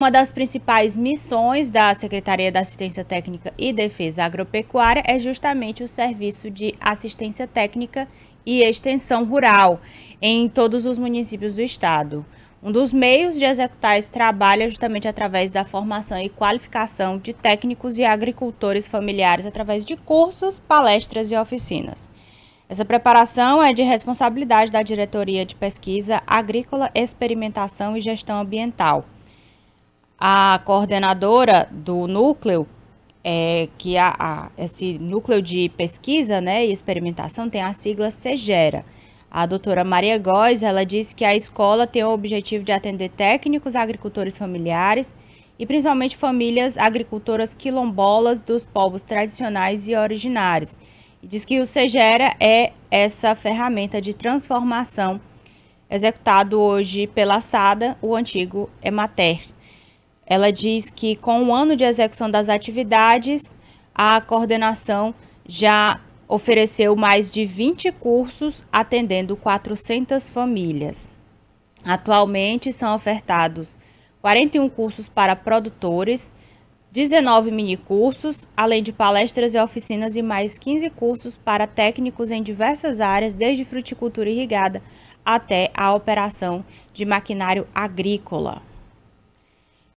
Uma das principais missões da Secretaria da Assistência Técnica e Defesa Agropecuária é justamente o serviço de assistência técnica e extensão rural em todos os municípios do estado. Um dos meios de executar esse trabalho é justamente através da formação e qualificação de técnicos e agricultores familiares através de cursos, palestras e oficinas. Essa preparação é de responsabilidade da Diretoria de Pesquisa Agrícola, Experimentação e Gestão Ambiental a coordenadora do núcleo, é, que a, a, esse núcleo de pesquisa né, e experimentação tem a sigla CEGERA. A doutora Maria Góes, ela disse que a escola tem o objetivo de atender técnicos, agricultores familiares e principalmente famílias agricultoras quilombolas dos povos tradicionais e originários. E diz que o CEGERA é essa ferramenta de transformação executado hoje pela SADA, o antigo EMATER, ela diz que com o ano de execução das atividades, a coordenação já ofereceu mais de 20 cursos atendendo 400 famílias. Atualmente são ofertados 41 cursos para produtores, 19 minicursos, além de palestras e oficinas e mais 15 cursos para técnicos em diversas áreas, desde fruticultura irrigada até a operação de maquinário agrícola.